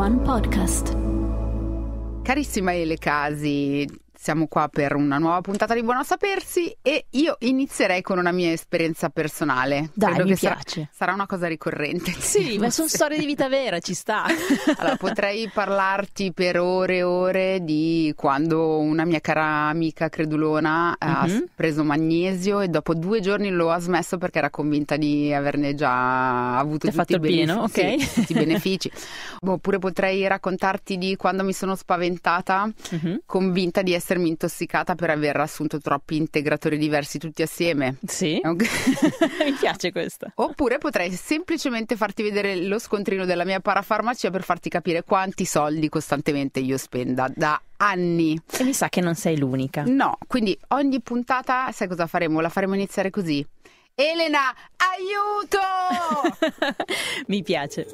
One Podcast. Carissima Ele Casi, siamo qua per una nuova puntata di Buono a Sapersi e io inizierei con una mia esperienza personale. Dai, Credo mi piace. Sarà, sarà, una cosa ricorrente. Sì, ma sono storie di vita vera, ci sta. Allora, potrei parlarti per ore e ore di quando una mia cara amica credulona mm-hmm. ha mhm. preso magnesio e dopo due giorni lo ha smesso perché era convinta di averne già avuto già tutti, i benefici, pieno, okay. sì, tutti i benefici. Oppure potrei raccontarti di quando mi sono spaventata, mm-hmm. convinta di essere essermi intossicata per aver assunto troppi integratori diversi tutti assieme. Sì. Okay. Mi piace questo. Oppure potrei semplicemente farti vedere lo scontrino della mia parafarmacia per farti capire quanti soldi costantemente io spenda da anni. E mi sa che non sei l'unica. No, quindi ogni puntata, sai cosa faremo? La faremo iniziare così. Elena, aiuto! Mi piace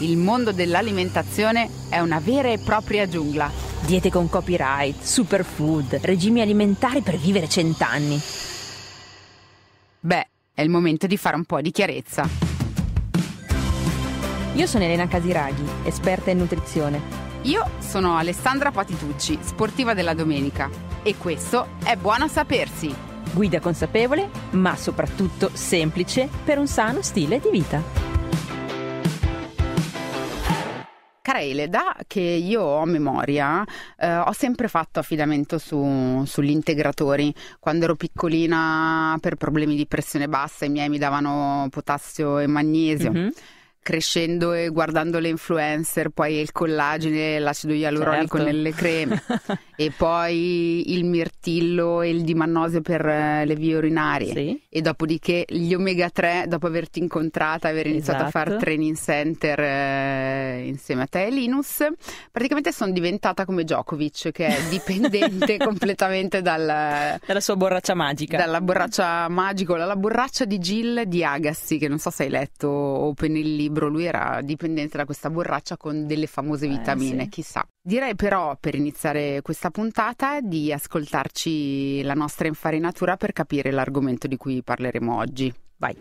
il mondo dell'alimentazione è una vera e propria giungla. Diete con copyright, superfood, regimi alimentari per vivere cent'anni. Beh, è il momento di fare un po' di chiarezza. Io sono Elena Casiraghi, esperta in nutrizione. Io sono Alessandra Patitucci, sportiva della domenica e questo è Buona Sapersi. Guida consapevole, ma soprattutto semplice per un sano stile di vita. Cara da che io ho memoria, eh, ho sempre fatto affidamento su, sugli integratori. Quando ero piccolina per problemi di pressione bassa i miei mi davano potassio e magnesio. Mm-hmm crescendo e guardando le influencer, poi il collagene, l'acido ialuronico certo. nelle creme e poi il mirtillo e il dimannosio per eh, le vie urinarie sì. e dopodiché gli omega 3 dopo averti incontrata, aver iniziato esatto. a fare training center eh, insieme a te e Linus, praticamente sono diventata come Djokovic che è dipendente completamente dal, dalla sua borraccia magica. Dalla borraccia magica, la borraccia di Jill di Agassi che non so se hai letto o il libro libro, lui era dipendente da questa borraccia con delle famose eh, vitamine, eh, sì. chissà. Direi però per iniziare questa puntata di ascoltarci la nostra infarinatura per capire l'argomento di cui parleremo oggi. Vai.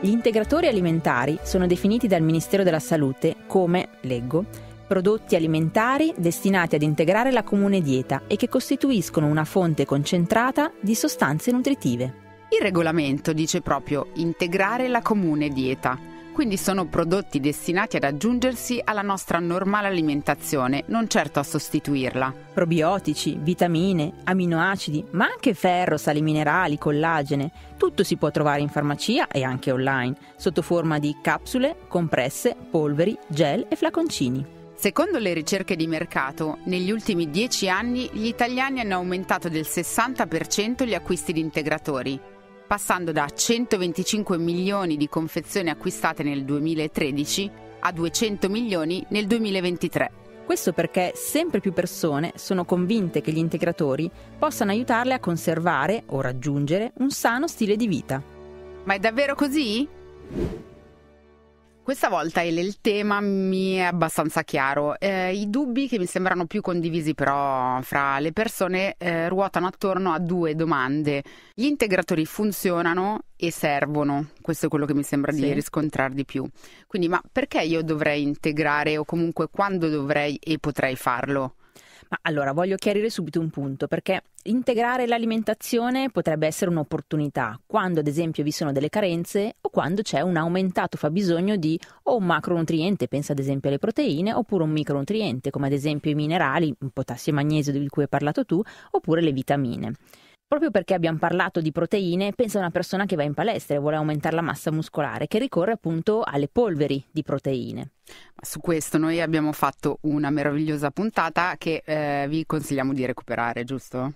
Gli integratori alimentari sono definiti dal Ministero della Salute come, leggo, prodotti alimentari destinati ad integrare la comune dieta e che costituiscono una fonte concentrata di sostanze nutritive. Il regolamento dice proprio integrare la comune dieta, quindi sono prodotti destinati ad aggiungersi alla nostra normale alimentazione, non certo a sostituirla. Probiotici, vitamine, aminoacidi, ma anche ferro, sali minerali, collagene, tutto si può trovare in farmacia e anche online, sotto forma di capsule, compresse, polveri, gel e flaconcini. Secondo le ricerche di mercato, negli ultimi dieci anni gli italiani hanno aumentato del 60% gli acquisti di integratori passando da 125 milioni di confezioni acquistate nel 2013 a 200 milioni nel 2023. Questo perché sempre più persone sono convinte che gli integratori possano aiutarle a conservare o raggiungere un sano stile di vita. Ma è davvero così? Questa volta il tema mi è abbastanza chiaro. Eh, I dubbi che mi sembrano più condivisi però fra le persone eh, ruotano attorno a due domande. Gli integratori funzionano e servono, questo è quello che mi sembra sì. di riscontrare di più. Quindi ma perché io dovrei integrare o comunque quando dovrei e potrei farlo? Ma allora voglio chiarire subito un punto, perché integrare l'alimentazione potrebbe essere un'opportunità quando ad esempio vi sono delle carenze o quando c'è un aumentato fabbisogno di o un macronutriente, pensa ad esempio alle proteine, oppure un micronutriente come ad esempio i minerali, potassio e magnesio di cui hai parlato tu, oppure le vitamine. Proprio perché abbiamo parlato di proteine, pensa a una persona che va in palestra e vuole aumentare la massa muscolare, che ricorre appunto alle polveri di proteine. Su questo noi abbiamo fatto una meravigliosa puntata che eh, vi consigliamo di recuperare, giusto?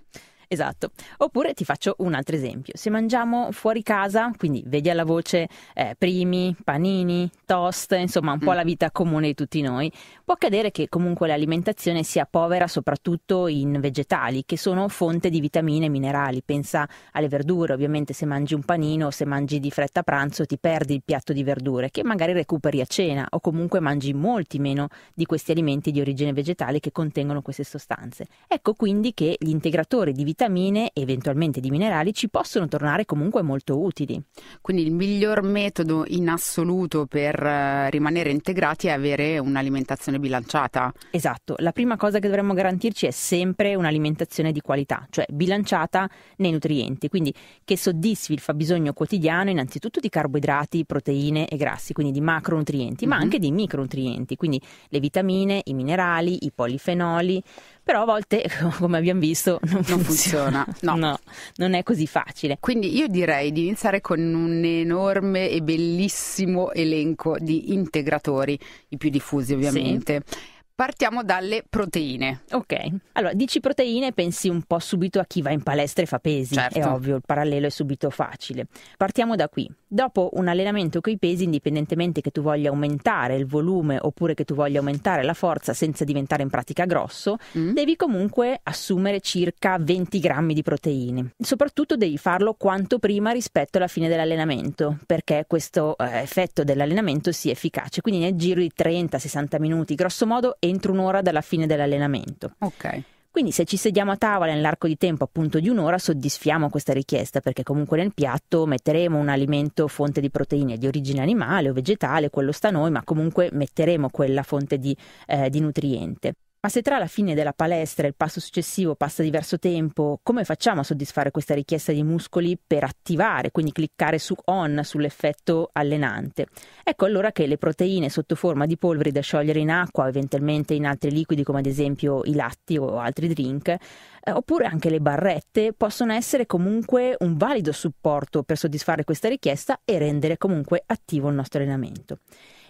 Esatto. Oppure ti faccio un altro esempio. Se mangiamo fuori casa, quindi vedi alla voce eh, primi, panini, toast, insomma un po' mm. la vita comune di tutti noi, può accadere che comunque l'alimentazione sia povera soprattutto in vegetali, che sono fonte di vitamine e minerali. Pensa alle verdure, ovviamente se mangi un panino, se mangi di fretta a pranzo ti perdi il piatto di verdure, che magari recuperi a cena o comunque mangi molti meno di questi alimenti di origine vegetale che contengono queste sostanze. Ecco quindi che gli integratori di vitamine vitamine e eventualmente di minerali ci possono tornare comunque molto utili. Quindi il miglior metodo in assoluto per eh, rimanere integrati è avere un'alimentazione bilanciata. Esatto, la prima cosa che dovremmo garantirci è sempre un'alimentazione di qualità, cioè bilanciata nei nutrienti, quindi che soddisfi il fabbisogno quotidiano innanzitutto di carboidrati, proteine e grassi, quindi di macronutrienti, mm-hmm. ma mhm. anche di micronutrienti, quindi le vitamine, i minerali, i polifenoli, però a volte, come abbiamo visto, non, non funziona funziona. No. no. non è così facile. Quindi io direi di iniziare con un enorme e bellissimo elenco di integratori, i più diffusi ovviamente. Sì. Partiamo dalle proteine. Ok, allora dici proteine, pensi un po' subito a chi va in palestra e fa pesi, certo. è ovvio, il parallelo è subito facile. Partiamo da qui. Dopo un allenamento con i pesi, indipendentemente che tu voglia aumentare il volume oppure che tu voglia aumentare la forza senza diventare in pratica grosso, mm. devi comunque assumere circa 20 grammi di proteine. Soprattutto devi farlo quanto prima rispetto alla fine dell'allenamento, perché questo eh, effetto dell'allenamento sia efficace. Quindi nel giro di 30-60 minuti, grosso modo, entri entro un'ora dalla fine dell'allenamento. Ok. Quindi se ci sediamo a tavola nell'arco di tempo appunto di un'ora soddisfiamo questa richiesta perché comunque nel piatto metteremo un alimento fonte di proteine di origine animale o vegetale, quello sta a noi, ma comunque metteremo quella fonte di, eh, di nutriente. Ma se tra la fine della palestra e il passo successivo passa diverso tempo, come facciamo a soddisfare questa richiesta di muscoli per attivare, quindi cliccare su on sull'effetto allenante? Ecco allora che le proteine sotto forma di polveri da sciogliere in acqua, eventualmente in altri liquidi come ad esempio i latti o altri drink, eh, oppure anche le barrette, possono essere comunque un valido supporto per soddisfare questa richiesta e rendere comunque attivo il nostro allenamento.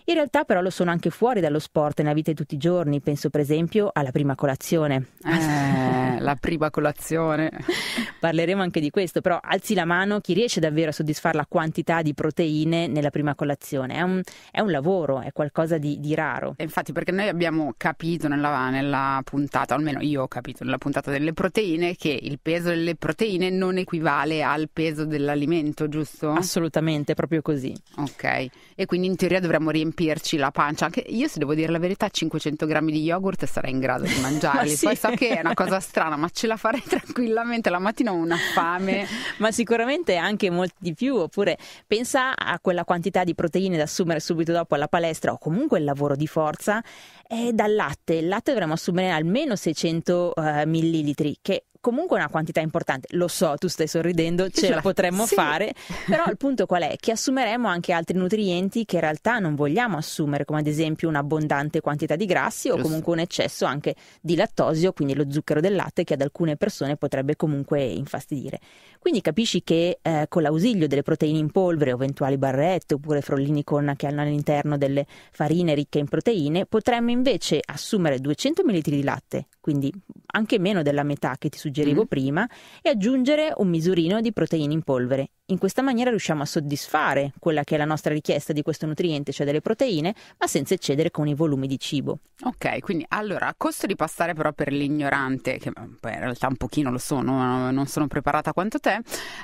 In realtà però lo sono anche fuori dallo sport, nella vita di tutti i giorni, penso per esempio alla prima colazione. Eh, la prima colazione. Parleremo anche di questo, però alzi la mano chi riesce davvero a soddisfare la quantità di proteine nella prima colazione. È un, è un lavoro, è qualcosa di, di raro. E infatti perché noi abbiamo capito nella, nella puntata, almeno io ho capito nella puntata delle proteine, che il peso delle proteine non equivale al peso dell'alimento, giusto? Assolutamente, proprio così. Ok, e quindi in teoria dovremmo riempire riempirci la pancia. Anche io, se devo dire la verità, 500 grammi di yogurt sarei in grado di mangiarli. sì. Poi so che è una cosa strana, ma ce la farei tranquillamente. La mattina ho una fame. ma sicuramente anche molti di più. Oppure pensa a quella quantità di proteine da assumere subito dopo alla palestra o comunque il lavoro di forza. È dal latte. Il latte dovremmo assumere almeno 600 uh, eh, millilitri, che comunque una quantità importante. Lo so, tu stai sorridendo, ce, ce la, esatto. potremmo sì. fare, però il punto qual è? Che assumeremo anche altri nutrienti che in realtà non vogliamo assumere, come ad esempio un'abbondante quantità di grassi o comunque un eccesso anche di lattosio, quindi lo zucchero del latte che ad alcune persone potrebbe comunque infastidire. Quindi capisci che eh, con l'ausilio delle proteine in polvere eventuali barrette oppure frollini con che hanno all'interno delle farine ricche in proteine, potremmo invece assumere 200 ml di latte, quindi anche meno della metà che ti suggerivo mm. prima, e aggiungere un misurino di proteine in polvere in questa maniera riusciamo a soddisfare quella che è la nostra richiesta di questo nutriente, cioè delle proteine, ma senza eccedere con i volumi di cibo. Ok, quindi allora a costo di passare però per l'ignorante, che eh, poi in realtà un pochino lo sono, non sono preparata quanto te,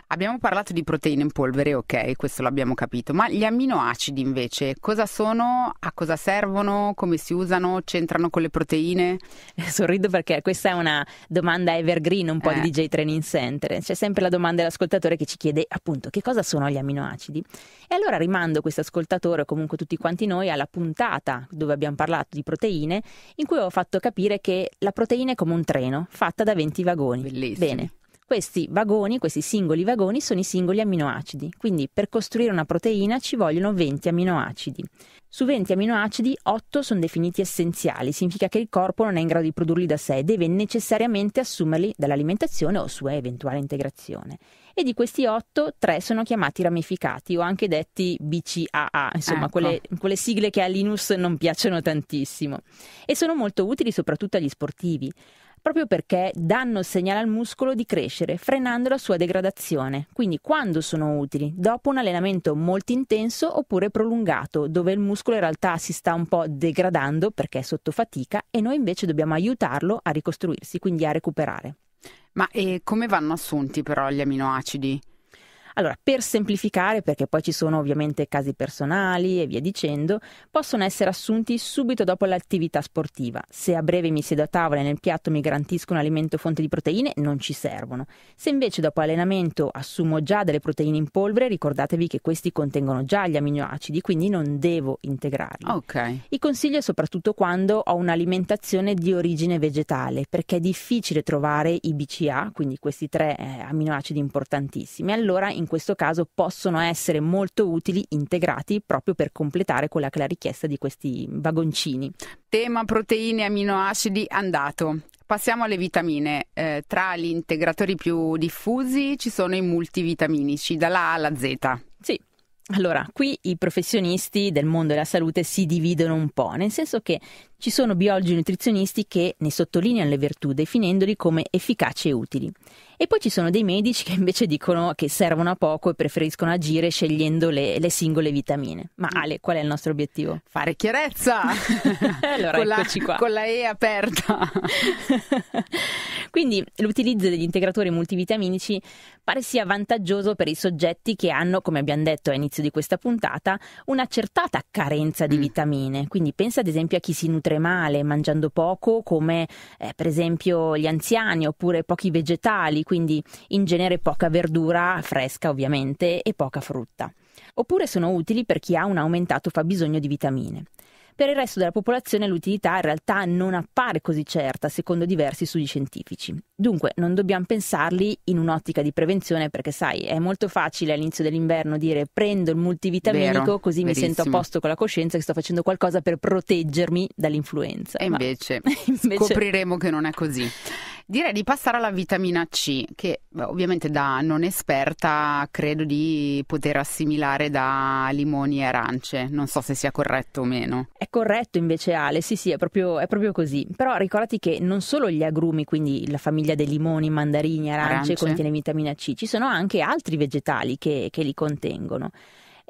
abbiamo parlato di proteine in polvere, ok, questo l'abbiamo capito, ma gli amminoacidi invece cosa sono, a cosa servono, come si usano, c'entrano con le proteine? Sorrido perché questa è una domanda evergreen un po' eh. di DJ Training Center, c'è sempre la domanda dell'ascoltatore che ci chiede appunto appunto che cosa sono gli aminoacidi. E allora rimando questo ascoltatore o comunque tutti quanti noi alla puntata dove abbiamo parlato di proteine, in cui ho fatto capire che la proteina è come un treno fatta da 20 vagoni. Bellissimo. Bene. Questi vagoni, questi singoli vagoni, sono i singoli aminoacidi, quindi per costruire una proteina ci vogliono 20 aminoacidi. Su 20 aminoacidi 8 sono definiti essenziali, significa che il corpo non è in grado di produrli da sé, deve necessariamente assumerli dall'alimentazione o sua eventuale integrazione e di questi 8 3 sono chiamati ramificati o anche detti BCAA, insomma ecco. quelle, quelle sigle che a Linus non piacciono tantissimo e sono molto utili soprattutto agli sportivi proprio perché danno il segnale al muscolo di crescere, frenando la sua degradazione. Quindi quando sono utili? Dopo un allenamento molto intenso oppure prolungato, dove il muscolo in realtà si sta un po' degradando perché è sotto fatica e noi invece dobbiamo aiutarlo a ricostruirsi, quindi a recuperare. Ma e eh, come vanno assunti però gli aminoacidi? Allora, per semplificare, perché poi ci sono ovviamente casi personali e via dicendo, possono essere assunti subito dopo l'attività sportiva. Se a breve mi siedo a tavola e nel piatto mi garantisco un alimento fonte di proteine, non ci servono. Se invece dopo allenamento assumo già delle proteine in polvere, ricordatevi che questi contengono già gli aminoacidi, quindi non devo integrarli. Ok. Il consiglio è soprattutto quando ho un'alimentazione di origine vegetale, perché è difficile trovare i BCA, quindi questi tre eh, aminoacidi importantissimi. Allora in questo caso possono essere molto utili integrati proprio per completare quella che è la richiesta di questi vagoncini. Tema proteine e aminoacidi andato. Passiamo alle vitamine. Eh, tra gli integratori più diffusi ci sono i multivitaminici, dalla A alla Z. Sì, allora, qui i professionisti del mondo della salute si dividono un po', nel senso che ci sono biologi nutrizionisti che ne sottolineano le virtù, definendoli come efficaci e utili. E poi ci sono dei medici che invece dicono che servono a poco e preferiscono agire scegliendo le, le singole vitamine. Ma Ale, qual è il nostro obiettivo? Fare chiarezza! allora, con eccoci la, qua. Con la E aperta. Quindi l'utilizzo degli integratori multivitaminici pare sia vantaggioso per i soggetti che hanno, come abbiamo detto all'inizio di questa puntata, una certata carenza di mm. vitamine. Quindi pensa ad esempio a chi si nutre nutre male mangiando poco, come eh, per esempio gli anziani oppure pochi vegetali, quindi in genere poca verdura fresca ovviamente e poca frutta. Oppure sono utili per chi ha un aumentato fabbisogno di vitamine. Per il resto della popolazione l'utilità in realtà non appare così certa, secondo diversi studi scientifici. Dunque, non dobbiamo pensarli in un'ottica di prevenzione, perché sai, è molto facile all'inizio dell'inverno dire prendo il multivitaminico Vero, così verissimo. mi sento a posto con la coscienza che sto facendo qualcosa per proteggermi dall'influenza. E invece, invece... scopriremo che non è così. Direi di passare alla vitamina C, che ovviamente da non esperta credo di poter assimilare da limoni e arance. Non so se sia corretto o meno. È corretto invece Ale, sì sì, è proprio, è proprio così. Però ricordati che non solo gli agrumi, quindi la famiglia dei limoni, mandarini, arance, arance. contiene vitamina C, ci sono anche altri vegetali che, che li contengono.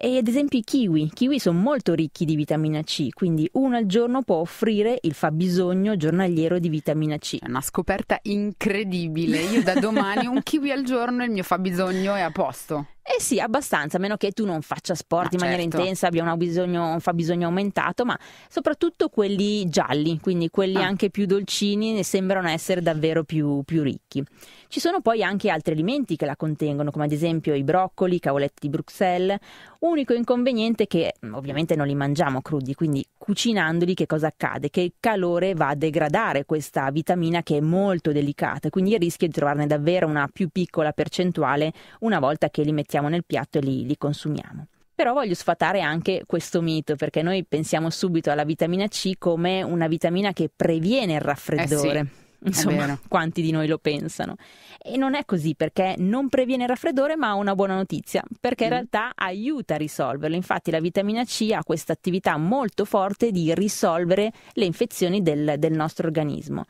E ad esempio i kiwi. I kiwi sono molto ricchi di vitamina C, quindi uno al giorno può offrire il fabbisogno giornaliero di vitamina C. È una scoperta incredibile. Io da domani un kiwi al giorno e il mio fabbisogno è a posto. Eh sì, abbastanza, a meno che tu non faccia sport ah, in maniera certo. intensa, abbia un, bisogno, un fabbisogno aumentato, ma soprattutto quelli gialli, quindi quelli ah. anche più dolcini, ne sembrano essere davvero più, più ricchi. Ci sono poi anche altri alimenti che la contengono, come ad esempio i broccoli, i cavoletti di Bruxelles. Unico inconveniente è che mm, ovviamente non li mangiamo crudi, quindi cucinandoli che cosa accade? Che il calore va a degradare questa vitamina che è molto delicata, quindi il rischio di trovarne davvero una più piccola percentuale una volta che li mettiamo nel piatto e li, li consumiamo. Però voglio sfatare anche questo mito, perché noi pensiamo subito alla vitamina C come una vitamina che previene il raffreddore. Eh sì. Insomma, quanti di noi lo pensano? E non è così perché non previene il raffreddore, ma ha una buona notizia, perché in mm. realtà aiuta a risolverlo. Infatti la vitamina C ha questa attività molto forte di risolvere le infezioni del, del nostro organismo.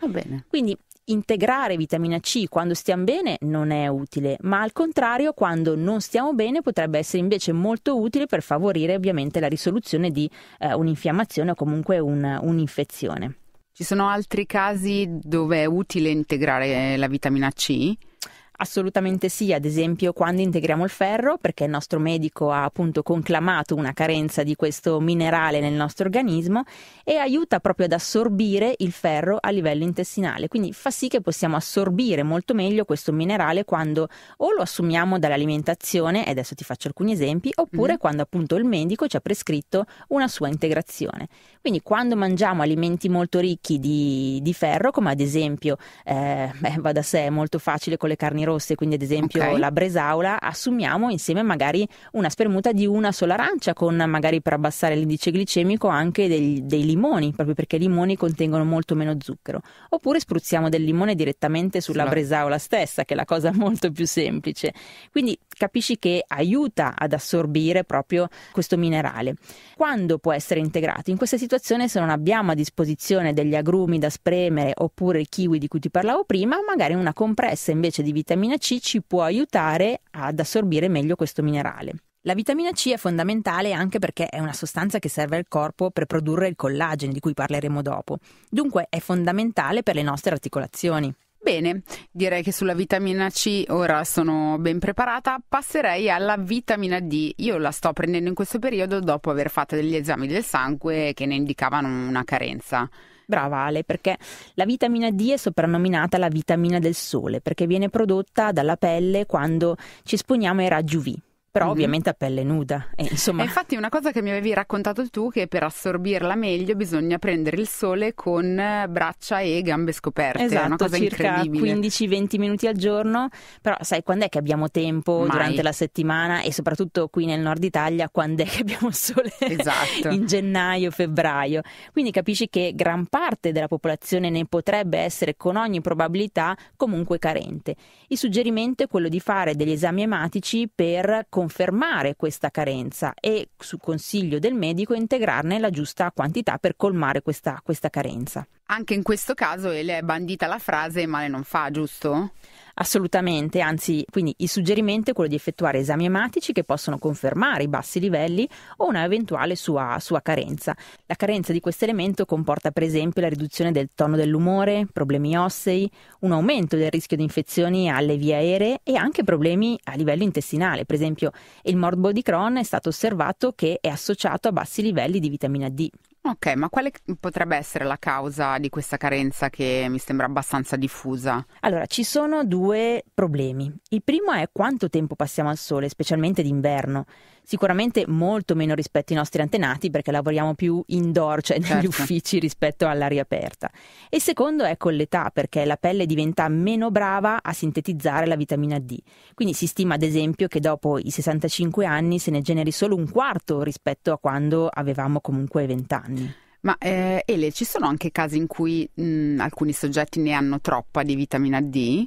Quindi integrare vitamina C quando stiamo bene non è utile, ma al contrario quando non stiamo bene potrebbe essere invece molto utile per favorire ovviamente la risoluzione di eh, un'infiammazione o comunque un, un'infezione. Ci sono altri casi dove è utile integrare la vitamina C? Assolutamente sì, ad esempio quando integriamo il ferro, perché il nostro medico ha appunto conclamato una carenza di questo minerale nel nostro organismo e aiuta proprio ad assorbire il ferro a livello intestinale, quindi fa sì che possiamo assorbire molto meglio questo minerale quando o lo assumiamo dall'alimentazione, e adesso ti faccio alcuni esempi, oppure mm quando appunto il medico ci ha prescritto una sua integrazione. Quindi quando mangiamo alimenti molto ricchi di, di ferro, come ad esempio, eh, beh, va da sé, è molto facile con le carni rosse, quindi ad esempio okay. la bresaola, assumiamo insieme magari una spermuta di una sola arancia con magari per abbassare l'indice glicemico anche dei, dei limoni, proprio perché i limoni contengono molto meno zucchero. Oppure spruzziamo del limone direttamente sulla sì. bresaola stessa, che è la cosa molto più semplice. Quindi capisci che aiuta ad assorbire proprio questo minerale. Quando può essere integrato? In questa situazione se non abbiamo a disposizione degli agrumi da spremere oppure i kiwi di cui ti parlavo prima, magari una compressa invece di vitamina vitamina C ci può aiutare ad assorbire meglio questo minerale. La vitamina C è fondamentale anche perché è una sostanza che serve al corpo per produrre il collagene di cui parleremo dopo. Dunque è fondamentale per le nostre articolazioni. Bene, direi che sulla vitamina C ora sono ben preparata, passerei alla vitamina D. Io la sto prendendo in questo periodo dopo aver fatto degli esami del sangue che ne indicavano una carenza. Brava Ale, perché la vitamina D è soprannominata la vitamina del sole, perché viene prodotta dalla pelle quando ci esponiamo ai raggi UV però mm-hmm. ovviamente a pelle nuda. Eh, e, insomma... infatti una cosa che mi avevi raccontato tu, che per assorbirla meglio bisogna prendere il sole con eh, braccia e gambe scoperte, esatto, è una esatto, cosa circa 15-20 minuti al giorno, però sai quando è che abbiamo tempo Mai. durante la settimana e soprattutto qui nel nord Italia quando è che abbiamo sole esatto. in gennaio, febbraio. Quindi capisci che gran parte della popolazione ne potrebbe essere con ogni probabilità comunque carente. Il suggerimento è quello di fare degli esami ematici per confermare confermare questa carenza e, su consiglio del medico, integrarne la giusta quantità per colmare questa, questa carenza. Anche in questo caso Ele è bandita la frase male non fa, giusto? Assolutamente, anzi, quindi il suggerimento è quello di effettuare esami ematici che possono confermare i bassi livelli o una eventuale sua, sua carenza. La carenza di questo elemento comporta per esempio la riduzione del tono dell'umore, problemi ossei, un aumento del rischio di infezioni alle vie aeree e anche problemi a livello intestinale. Per esempio, il morbo di Crohn è stato osservato che è associato a bassi livelli di vitamina D. Ok, ma quale potrebbe essere la causa di questa carenza che mi sembra abbastanza diffusa? Allora, ci sono due problemi. Il primo è quanto tempo passiamo al sole, specialmente d'inverno sicuramente molto meno rispetto ai nostri antenati perché lavoriamo più indoor, cioè negli certo. uffici rispetto all'aria aperta. E secondo è con l'età perché la pelle diventa meno brava a sintetizzare la vitamina D. Quindi si stima ad esempio che dopo i 65 anni se ne generi solo un quarto rispetto a quando avevamo comunque 20 anni. Ma eh, Ele, ci sono anche casi in cui mh, alcuni soggetti ne hanno troppa di vitamina D?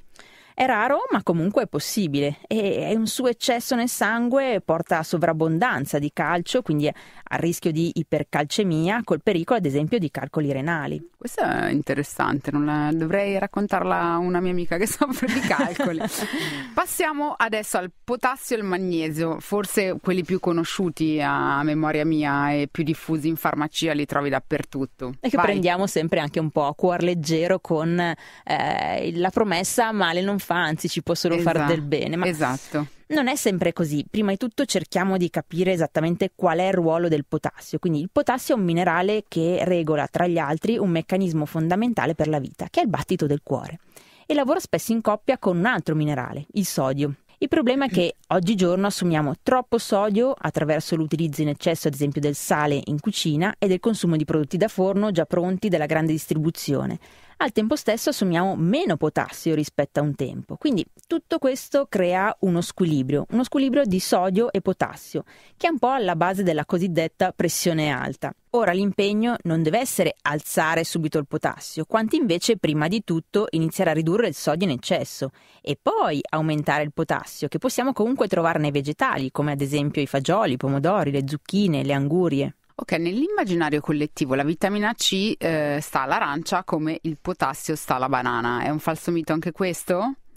È raro, ma comunque è possibile e un suo eccesso nel sangue porta a sovrabbondanza di calcio, quindi a rischio di ipercalcemia, col pericolo ad esempio di calcoli renali. Questa è interessante, non la... dovrei raccontarla a una mia amica che soffre di calcoli. Passiamo adesso al potassio e al magnesio, forse quelli più conosciuti a memoria mia e più diffusi in farmacia li trovi dappertutto. E che Vai. prendiamo sempre anche un po' a cuor leggero con eh, la promessa male non fa, anzi ci può solo esatto, far del bene. Ma... Esatto. Non è sempre così. Prima di tutto cerchiamo di capire esattamente qual è il ruolo del potassio. Quindi il potassio è un minerale che regola, tra gli altri, un meccanismo fondamentale per la vita, che è il battito del cuore. E lavora spesso in coppia con un altro minerale, il sodio. Il problema è che oggigiorno assumiamo troppo sodio attraverso l'utilizzo in eccesso, ad esempio, del sale in cucina e del consumo di prodotti da forno già pronti dalla grande distribuzione. Al tempo stesso assumiamo meno potassio rispetto a un tempo, quindi tutto questo crea uno squilibrio, uno squilibrio di sodio e potassio, che è un po' alla base della cosiddetta pressione alta. Ora l'impegno non deve essere alzare subito il potassio, quanto invece prima di tutto iniziare a ridurre il sodio in eccesso e poi aumentare il potassio, che possiamo comunque trovare nei vegetali, come ad esempio i fagioli, i pomodori, le zucchine, le angurie. Ok, nell'immaginario collettivo la vitamina C eh, sta all'arancia come il potassio sta alla banana. È un falso mito anche questo?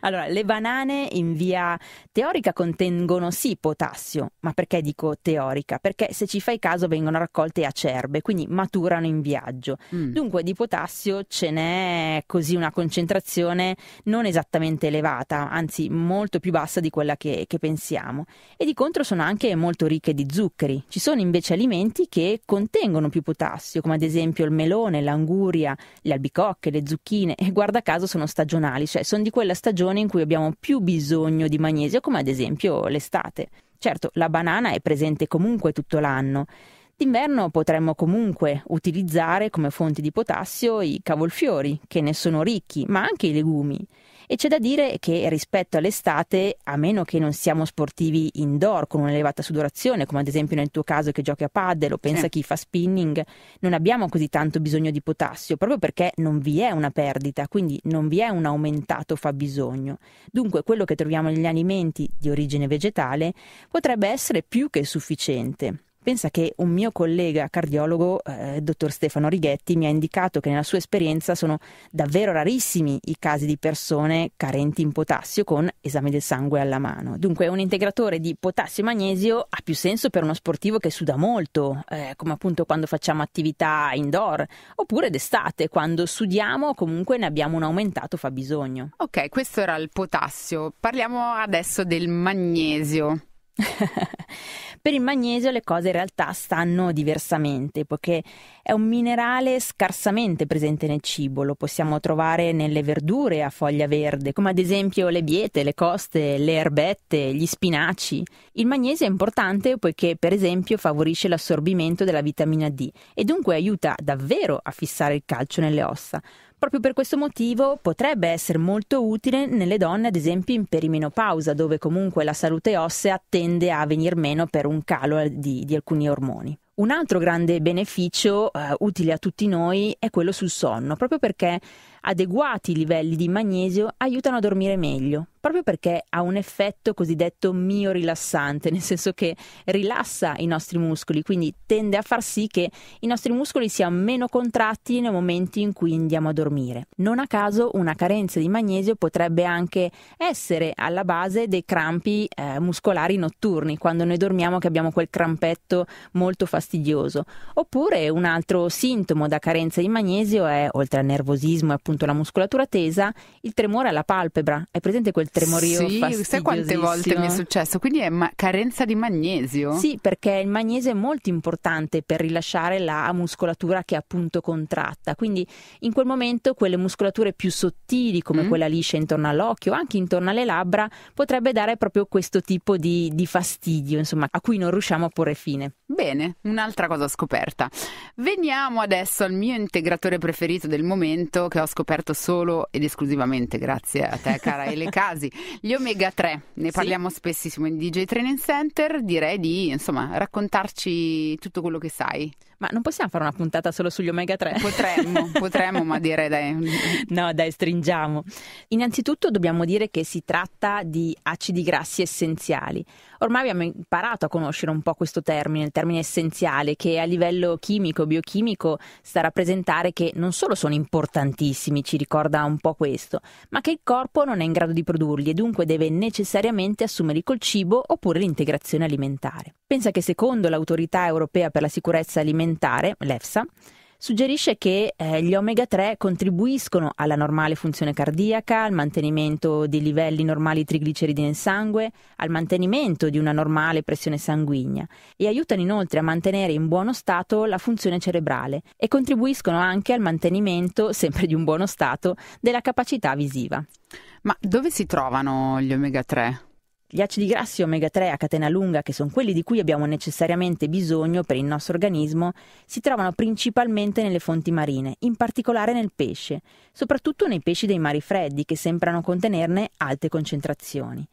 Allora, le banane in via teorica contengono sì potassio, ma perché dico teorica? Perché se ci fai caso vengono raccolte acerbe, quindi maturano in viaggio. Mm. Dunque di potassio ce n'è così una concentrazione non esattamente elevata, anzi molto più bassa di quella che, che pensiamo. E di contro sono anche molto ricche di zuccheri. Ci sono invece alimenti che contengono più potassio, come ad esempio il melone, l'anguria, le albicocche, le zucchine e guarda caso sono stagionali, cioè sono di quella stagione stagione in cui abbiamo più bisogno di magnesio, come ad esempio l'estate. Certo, la banana è presente comunque tutto l'anno. D'inverno potremmo comunque utilizzare come fonti di potassio i cavolfiori, che ne sono ricchi, ma anche i legumi. E c'è da dire che rispetto all'estate, a meno che non siamo sportivi indoor con un'elevata sudorazione, come ad esempio nel tuo caso che giochi a padel o pensa sì. chi fa spinning, non abbiamo così tanto bisogno di potassio, proprio perché non vi è una perdita, quindi non vi è un aumentato fabbisogno. Dunque quello che troviamo negli alimenti di origine vegetale potrebbe essere più che sufficiente. Pensa che un mio collega cardiologo, eh, dottor Stefano Righetti, mi ha indicato che nella sua esperienza sono davvero rarissimi i casi di persone carenti in potassio con esami del sangue alla mano. Dunque un integratore di potassio e magnesio ha più senso per uno sportivo che suda molto, eh, come appunto quando facciamo attività indoor, oppure d'estate, quando sudiamo comunque ne abbiamo un aumentato fabbisogno. Ok, questo era il potassio. Parliamo adesso del magnesio. per il magnesio le cose in realtà stanno diversamente, poiché è un minerale scarsamente presente nel cibo, lo possiamo trovare nelle verdure a foglia verde, come ad esempio le biete, le coste, le erbette, gli spinaci. Il magnesio è importante poiché per esempio favorisce l'assorbimento della vitamina D e dunque aiuta davvero a fissare il calcio nelle ossa. Proprio per questo motivo potrebbe essere molto utile nelle donne, ad esempio in perimenopausa, dove comunque la salute ossea tende a venir meno per un calo eh, di, di alcuni ormoni. Un altro grande beneficio eh, utile a tutti noi è quello sul sonno, proprio perché adeguati livelli di magnesio aiutano a dormire meglio, proprio perché ha un effetto cosiddetto mio rilassante, nel senso che rilassa i nostri muscoli, quindi tende a far sì che i nostri muscoli siano meno contratti nei momenti in cui andiamo a dormire. Non a caso una carenza di magnesio potrebbe anche essere alla base dei crampi eh, muscolari notturni, quando noi dormiamo che abbiamo quel crampetto molto fastidioso. Oppure un altro sintomo da carenza di magnesio è, oltre al nervosismo e appunto, appunto la muscolatura tesa, il tremore alla palpebra. È presente quel tremorio Sì, sai quante volte mi è successo? Quindi è ma- carenza di magnesio? Sì, perché il magnesio è molto importante per rilasciare la muscolatura che è appunto contratta. Quindi in quel momento quelle muscolature più sottili, come mm. quella liscia intorno all'occhio, anche intorno alle labbra, potrebbe dare proprio questo tipo di, di fastidio, insomma, a cui non riusciamo a porre fine. Bene, un'altra cosa scoperta. Veniamo adesso al mio integratore preferito del momento che ho scoperto solo ed esclusivamente grazie a te cara Ele Casi, gli omega 3. Ne sì. parliamo spessissimo in DJ Training Center, direi di, insomma, raccontarci tutto quello che sai. Ma non possiamo fare una puntata solo sugli omega 3? Potremmo, potremmo, ma dire dai. No, dai, stringiamo. Innanzitutto dobbiamo dire che si tratta di acidi grassi essenziali. Ormai abbiamo imparato a conoscere un po' questo termine, il termine essenziale, che a livello chimico, biochimico, sta a rappresentare che non solo sono importantissimi, ci ricorda un po' questo, ma che il corpo non è in grado di produrli e dunque deve necessariamente assumerli col cibo oppure l'integrazione alimentare. Pensa che secondo l'autorità europea per la sicurezza alimentare, alimentare, l'EFSA, suggerisce che eh, gli omega 3 contribuiscono alla normale funzione cardiaca, al mantenimento dei livelli normali trigliceridi nel sangue, al mantenimento di una normale pressione sanguigna e aiutano inoltre a mantenere in buono stato la funzione cerebrale e contribuiscono anche al mantenimento, sempre di un buono stato, della capacità visiva. Ma dove si trovano gli omega 3? Gli acidi grassi omega 3 a catena lunga, che sono quelli di cui abbiamo necessariamente bisogno per il nostro organismo, si trovano principalmente nelle fonti marine, in particolare nel pesce, soprattutto nei pesci dei mari freddi che sembrano contenerne alte concentrazioni.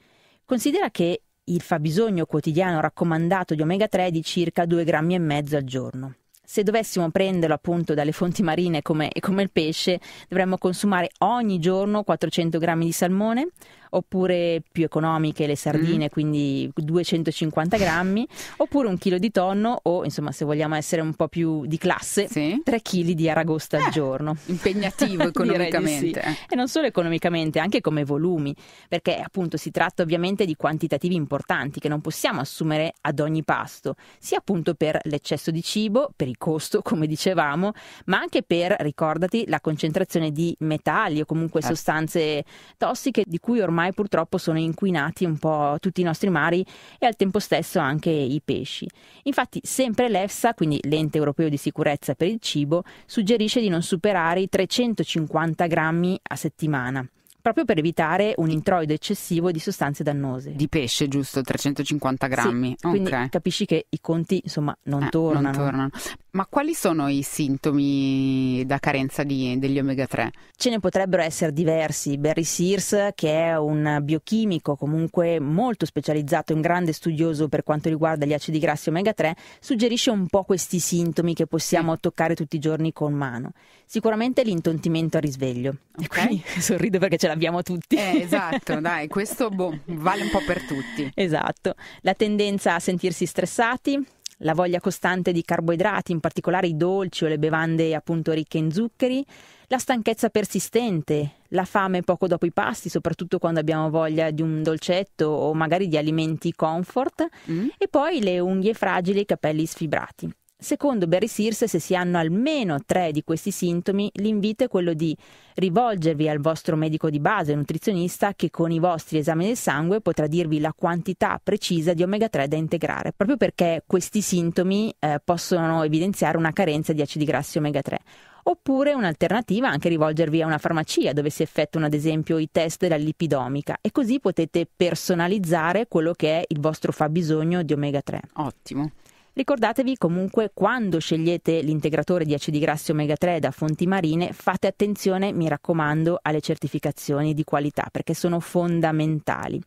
Considera che il fabbisogno quotidiano raccomandato di omega 3 è di circa 2,5 grammi al giorno se dovessimo prenderlo appunto dalle fonti marine come, come, il pesce, dovremmo consumare ogni giorno 400 grammi di salmone, oppure più economiche le sardine, mm. quindi 250 grammi, oppure un chilo di tonno o insomma se vogliamo essere un po' più di classe, sì. 3 kg di aragosta eh, al giorno. Impegnativo economicamente. Sì. Eh. E non solo economicamente, anche come volumi, perché appunto si tratta ovviamente di quantitativi importanti che non possiamo assumere ad ogni pasto, sia appunto per l'eccesso di cibo, per i costo, come dicevamo, ma anche per, ricordati, la concentrazione di metalli o comunque eh. sostanze tossiche di cui ormai purtroppo sono inquinati un po' tutti i nostri mari e al tempo stesso anche i pesci. Infatti sempre l'EFSA, quindi l'ente europeo di sicurezza per il cibo, suggerisce di non superare i 350 grammi a settimana proprio per evitare un introito eccessivo di sostanze dannose. Di pesce, giusto? 350 grammi. Sì, okay. capisci che i conti, insomma, non, eh, tornano. non tornano. Ma quali sono i sintomi da carenza di, degli omega 3? Ce ne potrebbero essere diversi. Barry Sears, che è un biochimico comunque molto specializzato, e un grande studioso per quanto riguarda gli acidi grassi omega 3, suggerisce un po' questi sintomi che possiamo sì. toccare tutti i giorni con mano. Sicuramente l'intontimento a risveglio. Okay. E quindi sorrido perché ce l'abbiamo tutti. Eh, esatto, dai, questo boh, vale un po' per tutti. Esatto. La tendenza a sentirsi stressati, la voglia costante di carboidrati, in particolare i dolci o le bevande appunto ricche in zuccheri, la stanchezza persistente, la fame poco dopo i pasti, soprattutto quando abbiamo voglia di un dolcetto o magari di alimenti comfort, mm. e poi le unghie fragili e i capelli sfibrati. Secondo Barry Sears, se si hanno almeno tre di questi sintomi, l'invito è quello di rivolgervi al vostro medico di base, nutrizionista, che con i vostri esami del sangue potrà dirvi la quantità precisa di omega 3 da integrare, proprio perché questi sintomi eh, possono evidenziare una carenza di acidi grassi omega 3 oppure un'alternativa è anche rivolgervi a una farmacia dove si effettuano ad esempio i test della lipidomica e così potete personalizzare quello che è il vostro fabbisogno di omega 3. Ottimo. Ricordatevi comunque quando scegliete l'integratore di acidi grassi omega 3 da fonti marine, fate attenzione, mi raccomando, alle certificazioni di qualità perché sono fondamentali.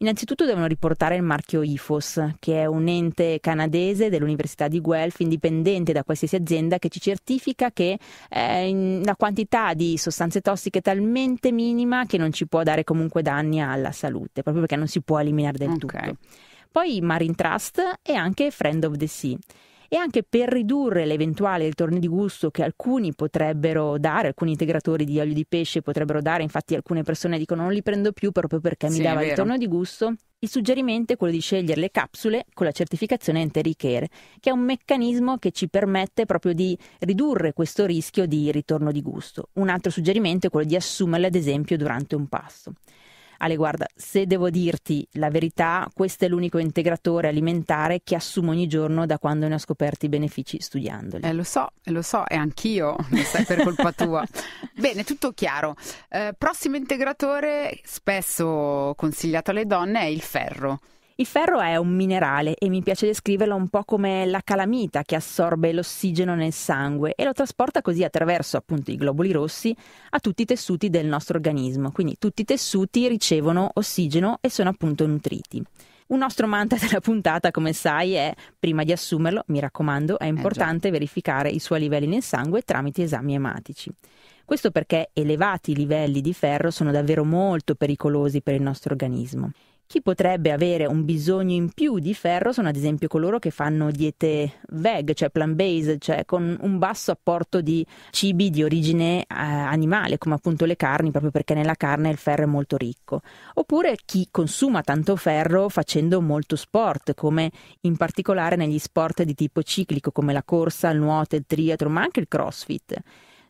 Innanzitutto devono riportare il marchio IFOS, che è un ente canadese dell'Università di Guelph, indipendente da qualsiasi azienda, che ci certifica che eh, la quantità di sostanze tossiche è talmente minima che non ci può dare comunque danni alla salute, proprio perché non si può eliminare del okay. tutto poi Marine Trust e anche Friend of the Sea. E anche per ridurre l'eventuale ritorno di gusto che alcuni potrebbero dare, alcuni integratori di olio di pesce potrebbero dare, infatti alcune persone dicono non li prendo più proprio perché sì, mi dava il ritorno di gusto, il suggerimento è quello di scegliere le capsule con la certificazione Entericare, che è un meccanismo che ci permette proprio di ridurre questo rischio di ritorno di gusto. Un altro suggerimento è quello di assumerle ad esempio durante un pasto. Ale guarda, se devo dirti la verità, questo è l'unico integratore alimentare che assumo ogni giorno da quando ne ho scoperti i benefici studiandoli. Eh, lo so, eh, lo so, e anch'io, mi stai per colpa tua. Bene, tutto chiaro. Eh, prossimo integratore spesso consigliato alle donne è il ferro. Il ferro è un minerale e mi piace descriverlo un po' come la calamita che assorbe l'ossigeno nel sangue e lo trasporta così attraverso appunto i globuli rossi a tutti i tessuti del nostro organismo. Quindi tutti i tessuti ricevono ossigeno e sono appunto nutriti. Un nostro mantra della puntata, come sai, è prima di assumerlo, mi raccomando, è eh, importante eh verificare i suoi livelli nel sangue tramite esami ematici. Questo perché elevati livelli di ferro sono davvero molto pericolosi per il nostro organismo. Chi potrebbe avere un bisogno in più di ferro sono ad esempio coloro che fanno diete veg, cioè plant-based, cioè con un basso apporto di cibi di origine eh, animale, come appunto le carni, proprio perché nella carne il ferro è molto ricco. Oppure chi consuma tanto ferro facendo molto sport, come in particolare negli sport di tipo ciclico, come la corsa, il nuoto, il triathlon, ma anche il crossfit.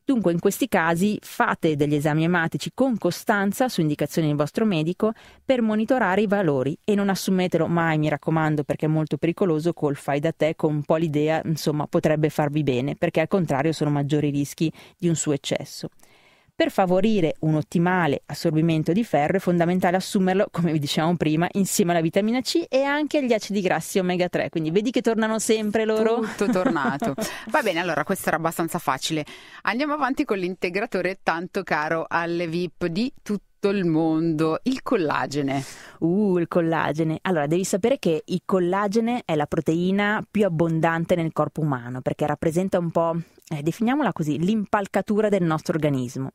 Dunque in questi casi fate degli esami ematici con costanza su indicazione del vostro medico per monitorare i valori e non assumetelo mai, mi raccomando, perché è molto pericoloso col fai da te con un po' l'idea, insomma, potrebbe farvi bene, perché al contrario sono maggiori i rischi di un suo eccesso. Per favorire un ottimale assorbimento di ferro è fondamentale assumerlo, come vi dicevamo prima, insieme alla vitamina C e anche agli acidi grassi omega 3. Quindi vedi che tornano sempre loro. Tutto tornato. Va bene, allora questo era abbastanza facile. Andiamo avanti con l'integratore tanto caro alle VIP di tutti il mondo, il collagene. Uh, il collagene. Allora, devi sapere che il collagene è la proteina più abbondante nel corpo umano perché rappresenta un po', eh, definiamola così, l'impalcatura del nostro organismo.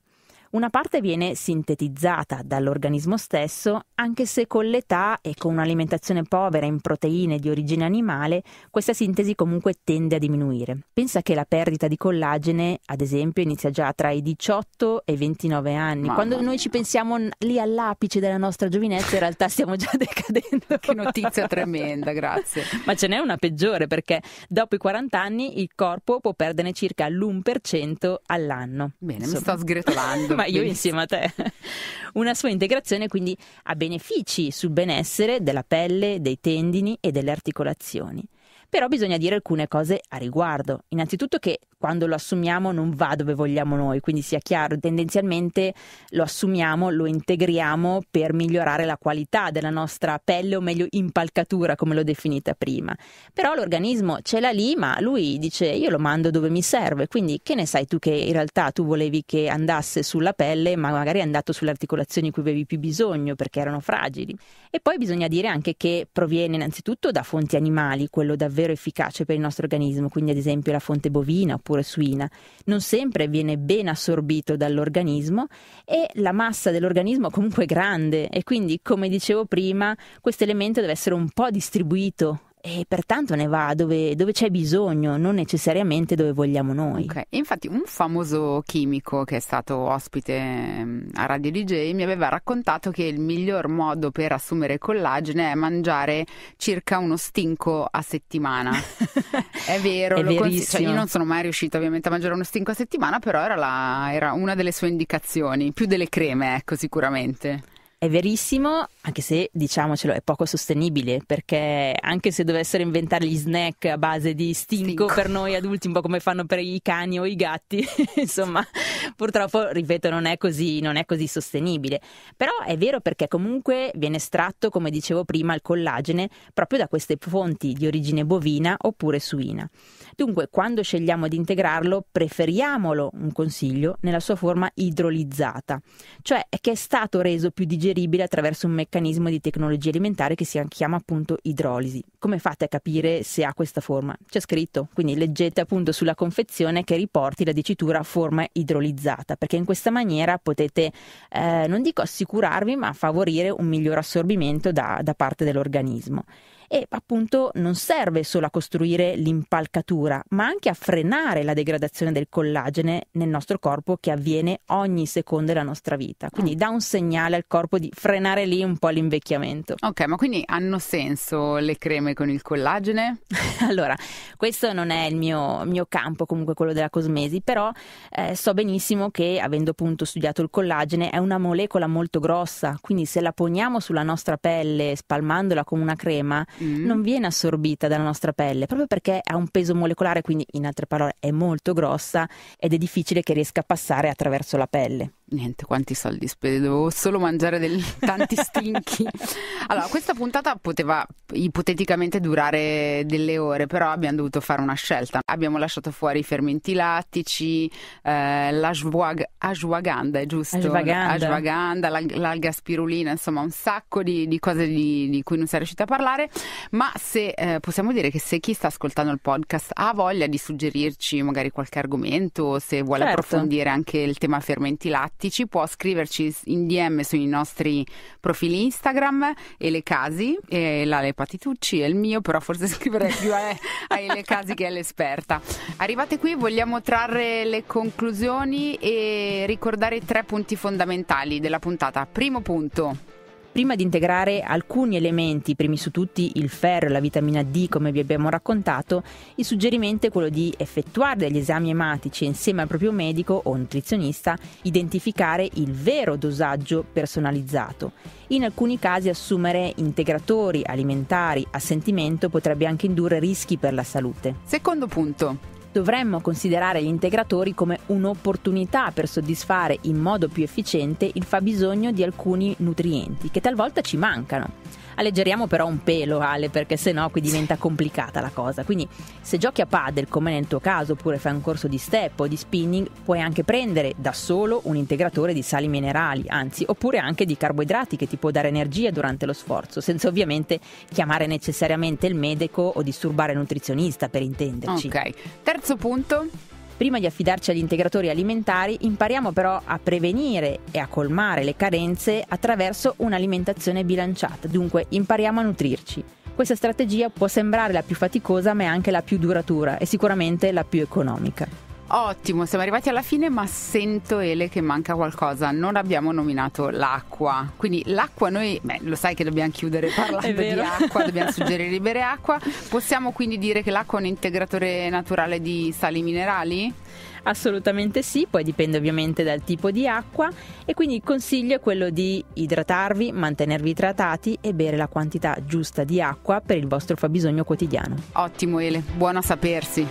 Una parte viene sintetizzata dall'organismo stesso, anche se con l'età e con un'alimentazione povera in proteine di origine animale, questa sintesi comunque tende a diminuire. Pensa che la perdita di collagene, ad esempio, inizia già tra i 18 e i 29 anni. Mamma Quando noi ci pensiamo lì all'apice della nostra giovinezza, in realtà stiamo già decadendo. Che notizia tremenda, grazie. Ma ce n'è una peggiore perché dopo i 40 anni il corpo può perdere circa l'1% all'anno. Bene, Insomma. mi sto sgretolando ma io insieme a te. Una sua integrazione quindi ha benefici sul benessere della pelle, dei tendini e delle articolazioni. Però bisogna dire alcune cose a riguardo. Innanzitutto che quando lo assumiamo non va dove vogliamo noi, quindi sia chiaro, tendenzialmente lo assumiamo, lo integriamo per migliorare la qualità della nostra pelle o meglio impalcatura come l'ho definita prima. Però l'organismo ce l'ha lì, ma lui dice io lo mando dove mi serve, quindi che ne sai tu che in realtà tu volevi che andasse sulla pelle, ma magari è andato sulle articolazioni di cui avevi più bisogno perché erano fragili. E poi bisogna dire anche che proviene innanzitutto da fonti animali, quello davvero efficace per il nostro organismo, quindi ad esempio la fonte bovina oppure oppure suina, non sempre viene ben assorbito dall'organismo e la massa dell'organismo comunque è grande e quindi, come dicevo prima, questo elemento deve essere un po' distribuito e pertanto ne va dove, dove, c'è bisogno, non necessariamente dove vogliamo noi. Okay. Infatti un famoso chimico che è stato ospite mm, a Radio DJ mi aveva raccontato che il miglior modo per assumere collagene è mangiare circa uno stinco a settimana. è vero, è cons- cioè, io non sono mai riuscito ovviamente a mangiare uno stinco a settimana, però era, la, era una delle sue indicazioni, più delle creme, ecco sicuramente. È verissimo, anche se diciamocelo è poco sostenibile, perché anche se dovessero inventare gli snack a base di stinco, stinco. per noi adulti, un po' come fanno per i cani o i gatti, insomma, purtroppo, ripeto, non è, così, non è così sostenibile. Però è vero perché comunque viene estratto, come dicevo prima, il collagene proprio da queste fonti di origine bovina oppure suina. Dunque, quando scegliamo di integrarlo, preferiamolo, un consiglio, nella sua forma idrolizzata, cioè che è stato reso più digeribile digeribile attraverso un meccanismo di tecnologia alimentare che si chiama appunto idrolisi. Come fate a capire se ha questa forma? C'è scritto, quindi leggete appunto sulla confezione che riporti la dicitura forma idrolizzata, perché in questa maniera potete, eh, non dico assicurarvi, ma favorire un miglior assorbimento da, da parte dell'organismo e appunto non serve solo a costruire l'impalcatura, ma anche a frenare la degradazione del collagene nel nostro corpo che avviene ogni secondo della nostra vita. Quindi dà un segnale al corpo di frenare lì un po' l'invecchiamento. Ok, ma quindi hanno senso le creme con il collagene? allora, questo non è il mio, mio, campo, comunque quello della cosmesi, però eh, so benissimo che avendo appunto studiato il collagene è una molecola molto grossa, quindi se la poniamo sulla nostra pelle spalmandola come una crema, mm. non viene assorbita dalla nostra pelle proprio perché ha un peso molecolare, quindi in altre parole è molto grossa ed è difficile che riesca a passare attraverso la pelle niente quanti soldi spendo dovevo solo mangiare del, tanti stinchi. allora, questa puntata poteva ipoteticamente durare delle ore, però abbiamo dovuto fare una scelta. Abbiamo lasciato fuori i fermenti lattici, eh, l'ashwagandha, è giusto? Ashwagandha, l'al- l'alga spirulina, insomma un sacco di, di cose di, di, cui non si è riuscita a parlare, ma se eh, possiamo dire che se chi sta ascoltando il podcast ha voglia di suggerirci magari qualche argomento, o se vuole certo. approfondire anche il tema fermenti lattici, tattici può scriverci in DM sui nostri profili Instagram Ele Casi e la Le Patitucci è il mio però forse scrivere più a, le Casi che è l'esperta arrivate qui vogliamo trarre le conclusioni e ricordare i tre punti fondamentali della puntata primo punto prima di integrare alcuni elementi, primi su tutti il ferro e la vitamina D come vi abbiamo raccontato, il suggerimento è quello di effettuare degli esami ematici insieme al proprio medico o nutrizionista, identificare il vero dosaggio personalizzato. In alcuni casi assumere integratori alimentari a sentimento potrebbe anche indurre rischi per la salute. Secondo punto, dovremmo considerare gli integratori come un'opportunità per soddisfare in modo più efficiente il fabbisogno di alcuni nutrienti che talvolta ci mancano. Alleggeriamo però un pelo, Ale, perché sennò qui diventa complicata la cosa. Quindi se giochi a padel, come nel tuo caso, oppure fai un corso di step o di spinning, puoi anche prendere da solo un integratore di sali minerali, anzi, oppure anche di carboidrati che ti può dare energia durante lo sforzo, senza ovviamente chiamare necessariamente il medico o disturbare il nutrizionista, per intenderci. Ok, terzo punto. Prima di affidarci agli integratori alimentari impariamo però a prevenire e a colmare le carenze attraverso un'alimentazione bilanciata, dunque impariamo a nutrirci. Questa strategia può sembrare la più faticosa ma è anche la più duratura e sicuramente la più economica. Ottimo, siamo arrivati alla fine, ma sento Ele che manca qualcosa. Non abbiamo nominato l'acqua. Quindi l'acqua noi, beh, lo sai che dobbiamo chiudere parlando di acqua, dobbiamo suggerire di bere acqua. Possiamo quindi dire che l'acqua è un integratore naturale di sali minerali? Assolutamente sì, poi dipende ovviamente dal tipo di acqua e quindi il consiglio è quello di idratarvi, mantenervi idratati e bere la quantità giusta di acqua per il vostro fabbisogno quotidiano. Ottimo Ele, buono a sapersi.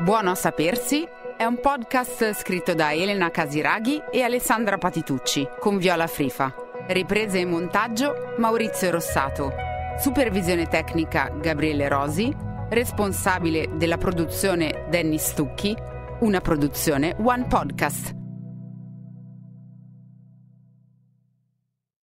Buono a sapersi è un podcast scritto da Elena Casiraghi e Alessandra Patitucci con Viola Frifa. Riprese e montaggio Maurizio Rossato. Supervisione tecnica Gabriele Rosi. Responsabile della produzione Dennis Stucchi. Una produzione One Podcast.